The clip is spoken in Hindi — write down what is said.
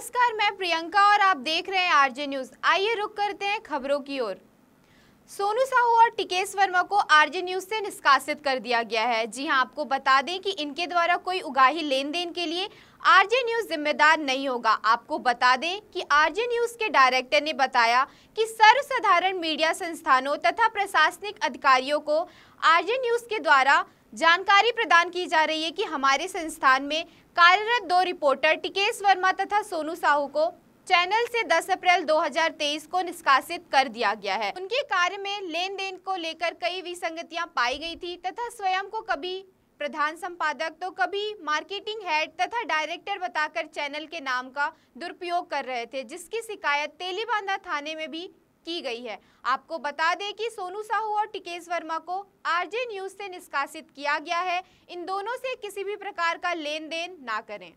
नमस्कार मैं प्रियंका और आप देख रहे हैं आरजे न्यूज आइए रुक करते हैं खबरों की ओर सोनू साहू और टिकेश वर्मा को आरजे न्यूज से निष्कासित कर दिया गया है जी हां आपको बता दें कि इनके द्वारा कोई उगाही लेन देन के लिए आरजे न्यूज जिम्मेदार नहीं होगा आपको बता दें कि आरजे न्यूज के डायरेक्टर ने बताया कि सर्वसाधारण मीडिया संस्थानों तथा प्रशासनिक अधिकारियों को आरजे न्यूज के द्वारा जानकारी प्रदान की जा रही है कि हमारे संस्थान में कार्यरत दो रिपोर्टर टिकेश वर्मा तथा सोनू साहू को चैनल से 10 अप्रैल 2023 को निष्कासित कर दिया गया है उनके कार्य में लेन देन को लेकर कई विसंगतियां पाई गई थी तथा स्वयं को कभी प्रधान संपादक तो कभी मार्केटिंग हेड तथा डायरेक्टर बताकर चैनल के नाम का दुरुपयोग कर रहे थे जिसकी शिकायत तेलीबांधा थाने में भी की गई है आपको बता दें कि सोनू साहू और टिकेश वर्मा को आरजे न्यूज से निष्कासित किया गया है इन दोनों से किसी भी प्रकार का लेन देन ना करें